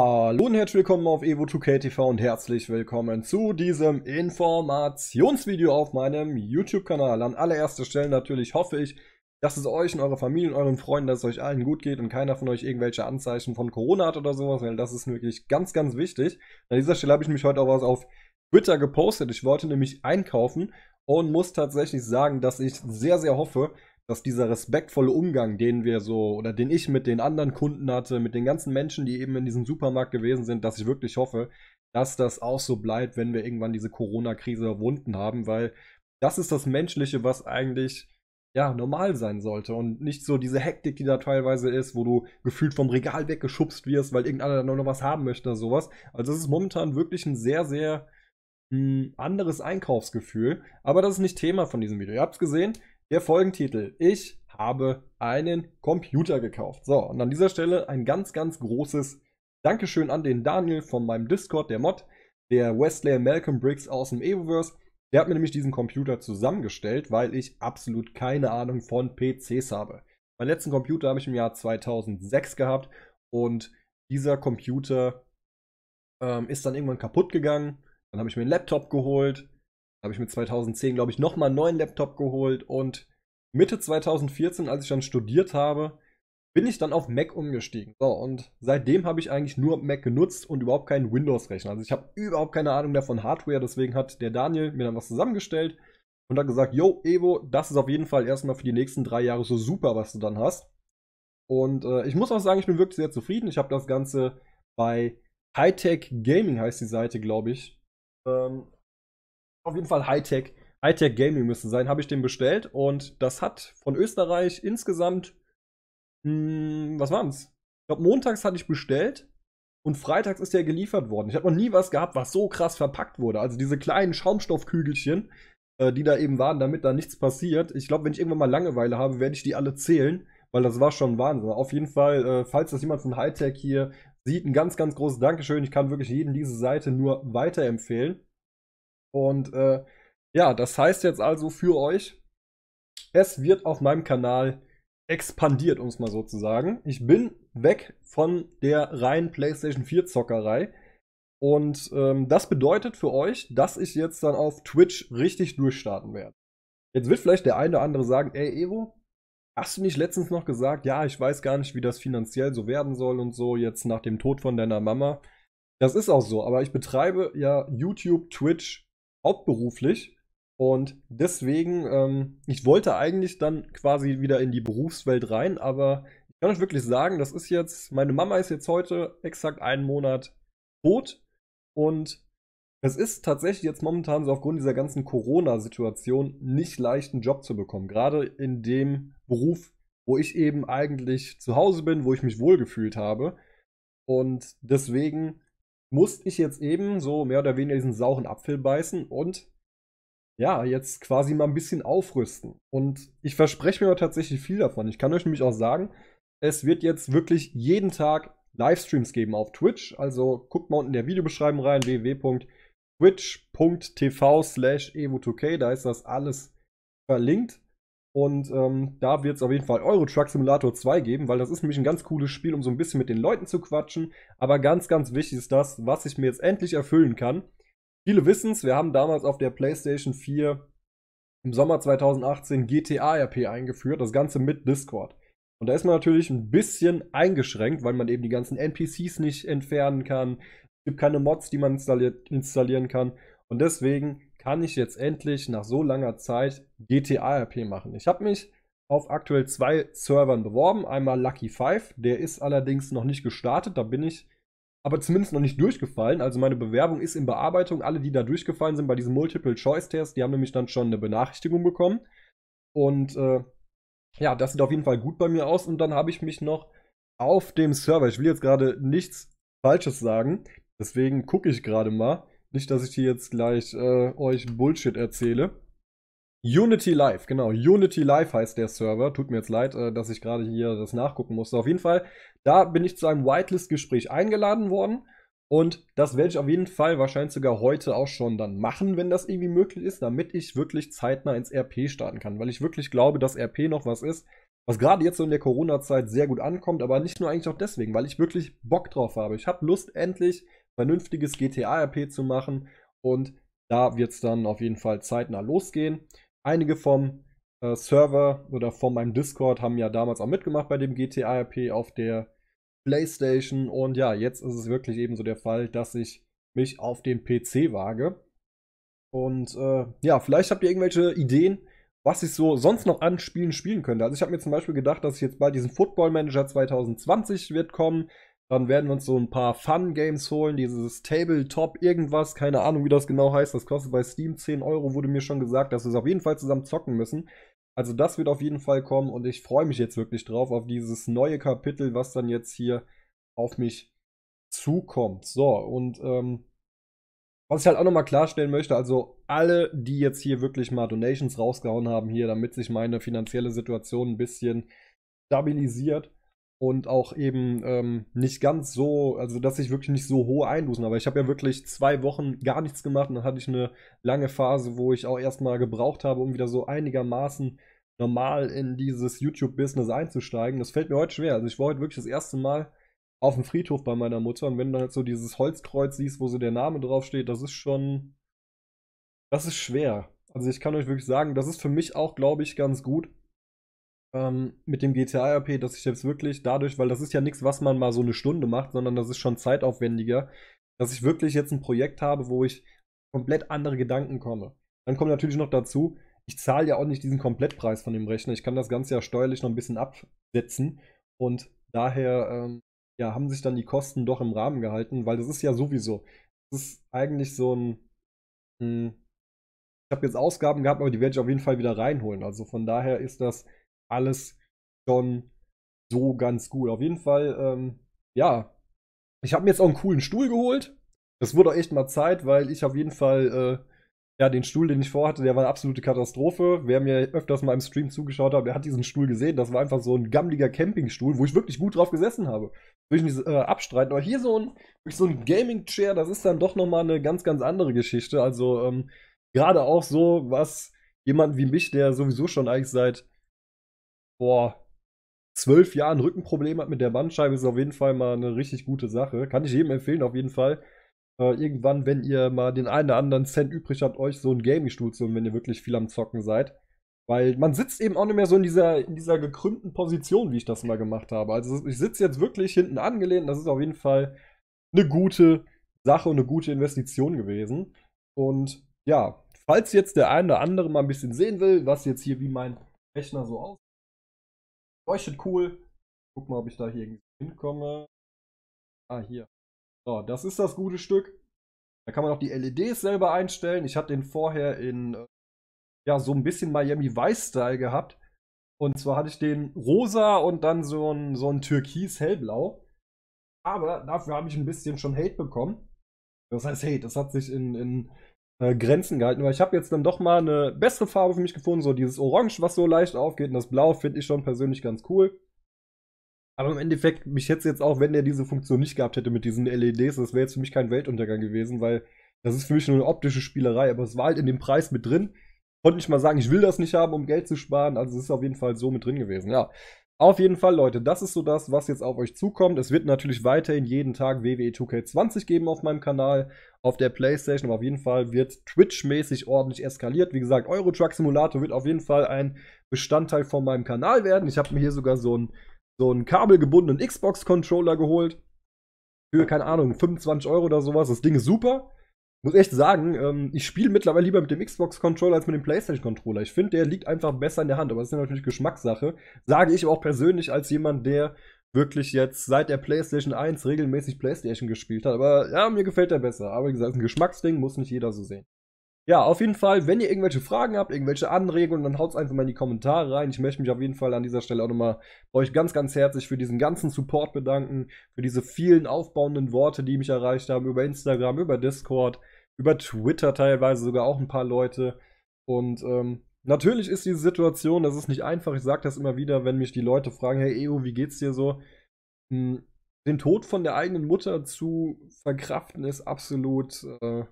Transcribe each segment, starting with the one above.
Hallo und herzlich willkommen auf Evo2KTV und herzlich willkommen zu diesem Informationsvideo auf meinem YouTube-Kanal. An allererster Stelle natürlich hoffe ich, dass es euch und eure Familie und euren Freunden, dass es euch allen gut geht und keiner von euch irgendwelche Anzeichen von Corona hat oder sowas, weil das ist wirklich ganz, ganz wichtig. An dieser Stelle habe ich mich heute auch was auf Twitter gepostet. Ich wollte nämlich einkaufen und muss tatsächlich sagen, dass ich sehr, sehr hoffe, dass dieser respektvolle Umgang, den wir so oder den ich mit den anderen Kunden hatte, mit den ganzen Menschen, die eben in diesem Supermarkt gewesen sind, dass ich wirklich hoffe, dass das auch so bleibt, wenn wir irgendwann diese Corona-Krise erwunden haben, weil das ist das Menschliche, was eigentlich ja normal sein sollte und nicht so diese Hektik, die da teilweise ist, wo du gefühlt vom Regal weggeschubst wirst, weil irgendeiner noch was haben möchte oder sowas. Also es ist momentan wirklich ein sehr, sehr hm, anderes Einkaufsgefühl. Aber das ist nicht Thema von diesem Video. Ihr habt es gesehen, der Folgentitel. Ich habe einen Computer gekauft. So, und an dieser Stelle ein ganz, ganz großes Dankeschön an den Daniel von meinem Discord, der Mod, der Wesley Malcolm Briggs aus dem Evoverse. Der hat mir nämlich diesen Computer zusammengestellt, weil ich absolut keine Ahnung von PCs habe. Meinen letzten Computer habe ich im Jahr 2006 gehabt und dieser Computer ähm, ist dann irgendwann kaputt gegangen. Dann habe ich mir einen Laptop geholt, habe ich mir 2010, glaube ich, nochmal einen neuen Laptop geholt und Mitte 2014, als ich dann studiert habe, bin ich dann auf Mac umgestiegen. So, und seitdem habe ich eigentlich nur Mac genutzt und überhaupt keinen Windows-Rechner. Also ich habe überhaupt keine Ahnung mehr von Hardware, deswegen hat der Daniel mir dann was zusammengestellt und hat gesagt, yo, Evo, das ist auf jeden Fall erstmal für die nächsten drei Jahre so super, was du dann hast. Und äh, ich muss auch sagen, ich bin wirklich sehr zufrieden. Ich habe das Ganze bei Hightech Gaming heißt die Seite, glaube ich, ähm, auf jeden Fall Hightech. Hightech Gaming müssen sein, habe ich den bestellt. Und das hat von Österreich insgesamt, mh, hm, was waren's? Ich glaube, montags hatte ich bestellt und freitags ist der geliefert worden. Ich habe noch nie was gehabt, was so krass verpackt wurde. Also diese kleinen Schaumstoffkügelchen, äh, die da eben waren, damit da nichts passiert. Ich glaube, wenn ich irgendwann mal Langeweile habe, werde ich die alle zählen, weil das war schon Wahnsinn. Auf jeden Fall, äh, falls das jemand von Hightech hier sieht, ein ganz, ganz großes Dankeschön. Ich kann wirklich jedem diese Seite nur weiterempfehlen. Und äh, ja, das heißt jetzt also für euch, es wird auf meinem Kanal expandiert, um es mal so zu sagen. Ich bin weg von der reinen PlayStation 4 Zockerei. Und ähm, das bedeutet für euch, dass ich jetzt dann auf Twitch richtig durchstarten werde. Jetzt wird vielleicht der eine oder andere sagen, ey Evo, hast du nicht letztens noch gesagt, ja, ich weiß gar nicht, wie das finanziell so werden soll und so, jetzt nach dem Tod von deiner Mama. Das ist auch so, aber ich betreibe ja YouTube, Twitch, hauptberuflich. Und deswegen, ähm, ich wollte eigentlich dann quasi wieder in die Berufswelt rein, aber ich kann euch wirklich sagen, das ist jetzt, meine Mama ist jetzt heute exakt einen Monat tot und es ist tatsächlich jetzt momentan so aufgrund dieser ganzen Corona-Situation nicht leicht, einen Job zu bekommen. Gerade in dem Beruf, wo ich eben eigentlich zu Hause bin, wo ich mich wohlgefühlt habe. Und deswegen musste ich jetzt eben so mehr oder weniger diesen sauren Apfel beißen und ja, jetzt quasi mal ein bisschen aufrüsten. Und ich verspreche mir tatsächlich viel davon. Ich kann euch nämlich auch sagen, es wird jetzt wirklich jeden Tag Livestreams geben auf Twitch. Also guckt mal unten in der Videobeschreibung rein, www.twitch.tv slash evo2k. Da ist das alles verlinkt. Und ähm, da wird es auf jeden Fall Euro Truck Simulator 2 geben, weil das ist nämlich ein ganz cooles Spiel, um so ein bisschen mit den Leuten zu quatschen. Aber ganz, ganz wichtig ist das, was ich mir jetzt endlich erfüllen kann. Viele wissen es, wir haben damals auf der PlayStation 4 im Sommer 2018 GTA RP eingeführt, das Ganze mit Discord. Und da ist man natürlich ein bisschen eingeschränkt, weil man eben die ganzen NPCs nicht entfernen kann. Es gibt keine Mods, die man installieren kann. Und deswegen kann ich jetzt endlich nach so langer Zeit GTA-RP machen. Ich habe mich auf aktuell zwei Servern beworben. Einmal Lucky 5, der ist allerdings noch nicht gestartet, da bin ich aber zumindest noch nicht durchgefallen. Also meine Bewerbung ist in Bearbeitung. Alle, die da durchgefallen sind bei diesem Multiple-Choice-Test, die haben nämlich dann schon eine Benachrichtigung bekommen. Und äh, ja, das sieht auf jeden Fall gut bei mir aus. Und dann habe ich mich noch auf dem Server, ich will jetzt gerade nichts Falsches sagen, deswegen gucke ich gerade mal, nicht, dass ich hier jetzt gleich äh, euch Bullshit erzähle. Unity Live, genau. Unity Live heißt der Server. Tut mir jetzt leid, äh, dass ich gerade hier das nachgucken musste. Auf jeden Fall, da bin ich zu einem Whitelist-Gespräch eingeladen worden. Und das werde ich auf jeden Fall wahrscheinlich sogar heute auch schon dann machen, wenn das irgendwie möglich ist, damit ich wirklich zeitnah ins RP starten kann. Weil ich wirklich glaube, dass RP noch was ist, was gerade jetzt so in der Corona-Zeit sehr gut ankommt, aber nicht nur eigentlich auch deswegen, weil ich wirklich Bock drauf habe. Ich habe Lust, endlich vernünftiges GTA-RP zu machen. Und da wird es dann auf jeden Fall zeitnah losgehen. Einige vom äh, Server oder von meinem Discord haben ja damals auch mitgemacht bei dem GTA-RP auf der PlayStation. Und ja, jetzt ist es wirklich eben so der Fall, dass ich mich auf den PC wage. Und äh, ja, vielleicht habt ihr irgendwelche Ideen, was ich so sonst noch an Spielen spielen könnte. Also ich habe mir zum Beispiel gedacht, dass ich jetzt bald diesen Football Manager 2020 wird kommen. Dann werden wir uns so ein paar Fun-Games holen, dieses Tabletop, irgendwas, keine Ahnung, wie das genau heißt. Das kostet bei Steam 10 Euro, wurde mir schon gesagt, dass wir es auf jeden Fall zusammen zocken müssen. Also das wird auf jeden Fall kommen und ich freue mich jetzt wirklich drauf, auf dieses neue Kapitel, was dann jetzt hier auf mich zukommt. So, und ähm, was ich halt auch nochmal klarstellen möchte, also alle, die jetzt hier wirklich mal Donations rausgehauen haben hier, damit sich meine finanzielle Situation ein bisschen stabilisiert, und auch eben ähm, nicht ganz so, also dass ich wirklich nicht so hohe Einbußen habe. Ich habe ja wirklich zwei Wochen gar nichts gemacht und dann hatte ich eine lange Phase, wo ich auch erstmal gebraucht habe, um wieder so einigermaßen normal in dieses YouTube-Business einzusteigen. Das fällt mir heute schwer. Also ich war heute wirklich das erste Mal auf dem Friedhof bei meiner Mutter und wenn du dann halt so dieses Holzkreuz siehst, wo so der Name draufsteht, das ist schon, das ist schwer. Also ich kann euch wirklich sagen, das ist für mich auch, glaube ich, ganz gut, ähm, mit dem GTA-RP, dass ich jetzt wirklich dadurch, weil das ist ja nichts, was man mal so eine Stunde macht, sondern das ist schon zeitaufwendiger, dass ich wirklich jetzt ein Projekt habe, wo ich komplett andere Gedanken komme. Dann kommt natürlich noch dazu, ich zahle ja auch nicht diesen Komplettpreis von dem Rechner. Ich kann das Ganze ja steuerlich noch ein bisschen absetzen. Und daher ähm, ja, haben sich dann die Kosten doch im Rahmen gehalten, weil das ist ja sowieso. Das ist eigentlich so ein. Mh, hm, ich habe jetzt Ausgaben gehabt, aber die werde ich auf jeden Fall wieder reinholen. Also von daher ist das alles schon so ganz gut. Auf jeden Fall, ähm, ja, ich habe mir jetzt auch einen coolen Stuhl geholt. Das wurde auch echt mal Zeit, weil ich auf jeden Fall, äh, ja, den Stuhl, den ich vorhatte, der war eine absolute Katastrophe. Wer mir öfters mal im Stream zugeschaut hat, der hat diesen Stuhl gesehen. Das war einfach so ein gammeliger Campingstuhl, wo ich wirklich gut drauf gesessen habe. Will ich nicht äh, abstreiten. Aber hier so ein, so ein Gaming-Chair, das ist dann doch nochmal eine ganz, ganz andere Geschichte. Also, ähm, gerade auch so, was jemand wie mich, der sowieso schon eigentlich seit boah, zwölf Jahren Rückenproblem hat mit der Bandscheibe, ist auf jeden Fall mal eine richtig gute Sache. Kann ich jedem empfehlen, auf jeden Fall. Äh, irgendwann, wenn ihr mal den einen oder anderen Cent übrig habt, euch so einen Gaming-Stuhl zu holen, wenn ihr wirklich viel am Zocken seid. Weil man sitzt eben auch nicht mehr so in dieser, in dieser gekrümmten Position, wie ich das mal gemacht habe. Also ich sitze jetzt wirklich hinten angelehnt. Das ist auf jeden Fall eine gute Sache und eine gute Investition gewesen. Und ja, falls jetzt der eine oder andere mal ein bisschen sehen will, was jetzt hier wie mein Rechner so aussieht, Oh, cool. Guck mal, ob ich da hier irgendwie hinkomme. Ah, hier. So, das ist das gute Stück. Da kann man auch die LEDs selber einstellen. Ich hatte den vorher in äh, ja, so ein bisschen Miami Vice Style gehabt. Und zwar hatte ich den rosa und dann so ein, so ein türkis-hellblau. Aber dafür habe ich ein bisschen schon Hate bekommen. Das heißt, Hate, das hat sich in, in äh, Grenzen gehalten, weil ich habe jetzt dann doch mal eine bessere Farbe für mich gefunden, so dieses Orange, was so leicht aufgeht und das Blau finde ich schon persönlich ganz cool. Aber im Endeffekt, mich hätte es jetzt auch, wenn er diese Funktion nicht gehabt hätte mit diesen LEDs, das wäre jetzt für mich kein Weltuntergang gewesen, weil das ist für mich nur eine optische Spielerei, aber es war halt in dem Preis mit drin. Konnte nicht mal sagen, ich will das nicht haben, um Geld zu sparen, also es ist auf jeden Fall so mit drin gewesen, ja. Auf jeden Fall, Leute, das ist so das, was jetzt auf euch zukommt. Es wird natürlich weiterhin jeden Tag WWE e 2K20 geben auf meinem Kanal, auf der Playstation, aber auf jeden Fall wird Twitch-mäßig ordentlich eskaliert. Wie gesagt, Euro Truck Simulator wird auf jeden Fall ein Bestandteil von meinem Kanal werden. Ich habe mir hier sogar so einen, so einen kabelgebundenen Xbox-Controller geholt. Für, keine Ahnung, 25 Euro oder sowas. Das Ding ist super muss echt sagen, ähm, ich spiele mittlerweile lieber mit dem Xbox-Controller als mit dem PlayStation-Controller. Ich finde, der liegt einfach besser in der Hand, aber das ist ja natürlich Geschmackssache. Sage ich auch persönlich als jemand, der wirklich jetzt seit der PlayStation 1 regelmäßig PlayStation gespielt hat. Aber ja, mir gefällt der besser. Aber wie gesagt, ein Geschmacksding muss nicht jeder so sehen. Ja, auf jeden Fall, wenn ihr irgendwelche Fragen habt, irgendwelche Anregungen, dann haut's einfach mal in die Kommentare rein. Ich möchte mich auf jeden Fall an dieser Stelle auch nochmal bei euch ganz, ganz herzlich für diesen ganzen Support bedanken, für diese vielen aufbauenden Worte, die mich erreicht haben über Instagram, über Discord über Twitter teilweise sogar auch ein paar Leute. Und ähm, natürlich ist diese Situation, das ist nicht einfach. Ich sage das immer wieder, wenn mich die Leute fragen, hey Eo, wie geht's dir so? Hm, den Tod von der eigenen Mutter zu verkraften ist absolut, äh,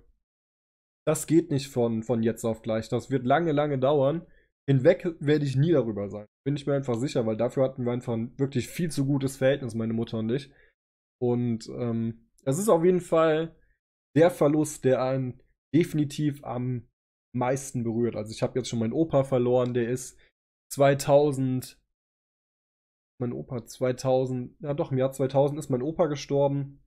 das geht nicht von, von jetzt auf gleich. Das wird lange, lange dauern. Hinweg werde ich nie darüber sein. Bin ich mir einfach sicher, weil dafür hatten wir einfach ein wirklich viel zu gutes Verhältnis, meine Mutter und ich. Und ähm, es ist auf jeden Fall der Verlust, der einen definitiv am meisten berührt. Also ich habe jetzt schon meinen Opa verloren, der ist 2000, mein Opa 2000, ja doch, im Jahr 2000 ist mein Opa gestorben.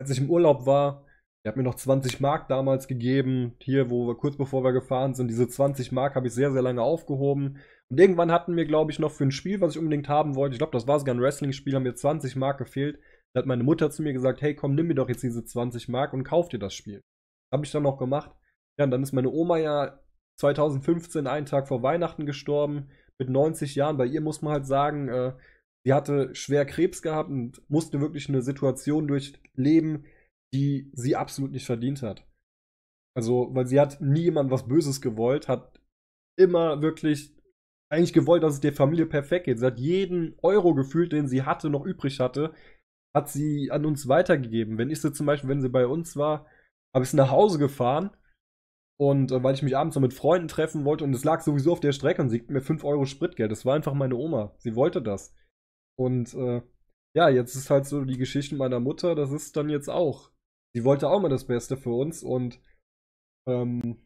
Als ich im Urlaub war, der hat mir noch 20 Mark damals gegeben, hier, wo wir kurz bevor wir gefahren sind. Diese 20 Mark habe ich sehr, sehr lange aufgehoben. Und irgendwann hatten wir, glaube ich, noch für ein Spiel, was ich unbedingt haben wollte, ich glaube, das war sogar ein Wrestling-Spiel, haben mir 20 Mark gefehlt. Da hat meine Mutter zu mir gesagt, hey komm, nimm mir doch jetzt diese 20 Mark und kauf dir das Spiel. Hab ich dann noch gemacht. Ja, und dann ist meine Oma ja 2015 einen Tag vor Weihnachten gestorben, mit 90 Jahren. Bei ihr muss man halt sagen, äh, sie hatte schwer Krebs gehabt und musste wirklich eine Situation durchleben, die sie absolut nicht verdient hat. Also, weil sie hat nie jemand was Böses gewollt, hat immer wirklich eigentlich gewollt, dass es der Familie perfekt geht. Sie hat jeden Euro gefühlt, den sie hatte, noch übrig hatte, hat sie an uns weitergegeben. Wenn ich sie zum Beispiel, wenn sie bei uns war, habe ich sie nach Hause gefahren und äh, weil ich mich abends noch mit Freunden treffen wollte und es lag sowieso auf der Strecke und sie gibt mir 5 Euro Spritgeld. Das war einfach meine Oma. Sie wollte das. Und äh, ja, jetzt ist halt so die Geschichte meiner Mutter, das ist dann jetzt auch. Sie wollte auch mal das Beste für uns und ähm,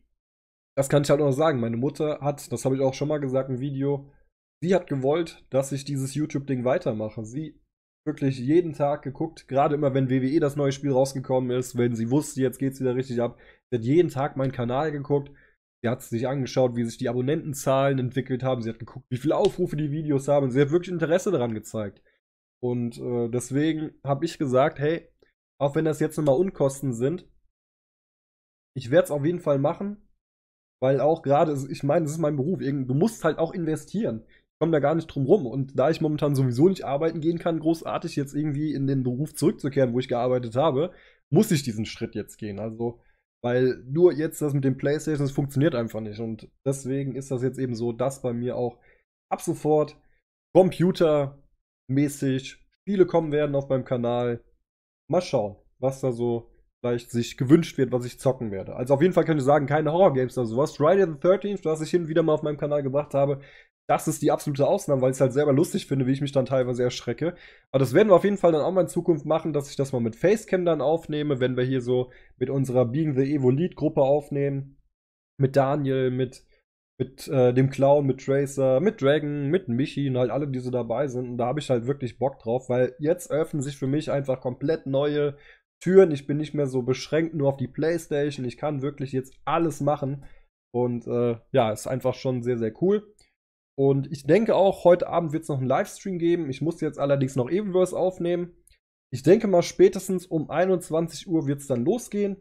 das kann ich halt auch noch sagen. Meine Mutter hat, das habe ich auch schon mal gesagt im Video, sie hat gewollt, dass ich dieses YouTube-Ding weitermache. Sie wirklich jeden Tag geguckt, gerade immer, wenn WWE das neue Spiel rausgekommen ist, wenn sie wusste, jetzt geht's wieder richtig ab. Sie hat jeden Tag meinen Kanal geguckt. Sie hat sich angeschaut, wie sich die Abonnentenzahlen entwickelt haben. Sie hat geguckt, wie viele Aufrufe die Videos haben. Sie hat wirklich Interesse daran gezeigt. Und äh, deswegen habe ich gesagt, hey, auch wenn das jetzt nochmal Unkosten sind, ich werde es auf jeden Fall machen, weil auch gerade, ich meine, das ist mein Beruf, du musst halt auch investieren komme da gar nicht drum rum. Und da ich momentan sowieso nicht arbeiten gehen kann, großartig jetzt irgendwie in den Beruf zurückzukehren, wo ich gearbeitet habe, muss ich diesen Schritt jetzt gehen. Also, weil nur jetzt das mit den Playstations funktioniert einfach nicht. Und deswegen ist das jetzt eben so, dass bei mir auch ab sofort computermäßig Spiele kommen werden auf meinem Kanal. Mal schauen, was da so vielleicht sich gewünscht wird, was ich zocken werde. Also auf jeden Fall könnte ich sagen, keine Horror-Games oder sowas. Friday the 13th, was ich hin und wieder mal auf meinem Kanal gebracht habe, das ist die absolute Ausnahme, weil ich es halt selber lustig finde, wie ich mich dann teilweise erschrecke. Aber das werden wir auf jeden Fall dann auch mal in Zukunft machen, dass ich das mal mit Facecam dann aufnehme, wenn wir hier so mit unserer Being the Evo Lead Gruppe aufnehmen. Mit Daniel, mit, mit äh, dem Clown, mit Tracer, mit Dragon, mit Michi und halt alle, die so dabei sind. Und da habe ich halt wirklich Bock drauf, weil jetzt öffnen sich für mich einfach komplett neue Türen. Ich bin nicht mehr so beschränkt nur auf die Playstation. Ich kann wirklich jetzt alles machen. Und äh, ja, ist einfach schon sehr, sehr cool. Und ich denke auch, heute Abend wird es noch einen Livestream geben. Ich muss jetzt allerdings noch Evenverse aufnehmen. Ich denke mal, spätestens um 21 Uhr wird es dann losgehen.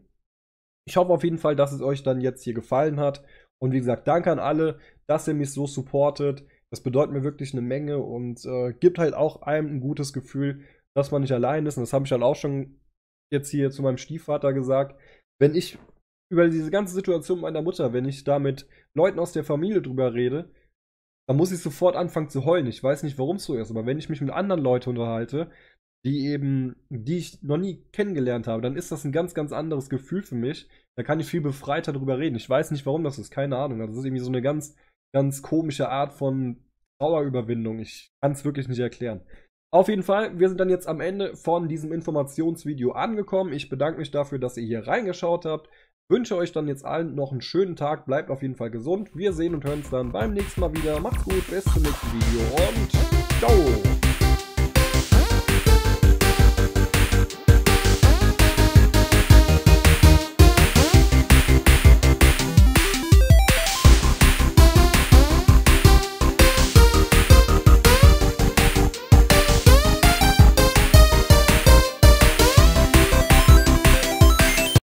Ich hoffe auf jeden Fall, dass es euch dann jetzt hier gefallen hat. Und wie gesagt, danke an alle, dass ihr mich so supportet. Das bedeutet mir wirklich eine Menge und äh, gibt halt auch einem ein gutes Gefühl, dass man nicht allein ist. Und das habe ich dann halt auch schon jetzt hier zu meinem Stiefvater gesagt. Wenn ich über diese ganze Situation meiner Mutter, wenn ich da mit Leuten aus der Familie drüber rede, da muss ich sofort anfangen zu heulen. Ich weiß nicht, warum es so ist, aber wenn ich mich mit anderen Leuten unterhalte, die eben, die ich noch nie kennengelernt habe, dann ist das ein ganz, ganz anderes Gefühl für mich. Da kann ich viel befreiter darüber reden. Ich weiß nicht, warum das ist, keine Ahnung. Also, das ist irgendwie so eine ganz, ganz komische Art von Trauerüberwindung. Ich kann es wirklich nicht erklären. Auf jeden Fall, wir sind dann jetzt am Ende von diesem Informationsvideo angekommen. Ich bedanke mich dafür, dass ihr hier reingeschaut habt. Wünsche euch dann jetzt allen noch einen schönen Tag, bleibt auf jeden Fall gesund. Wir sehen und hören uns dann beim nächsten Mal wieder. Macht's gut, bis zum nächsten Video und ciao!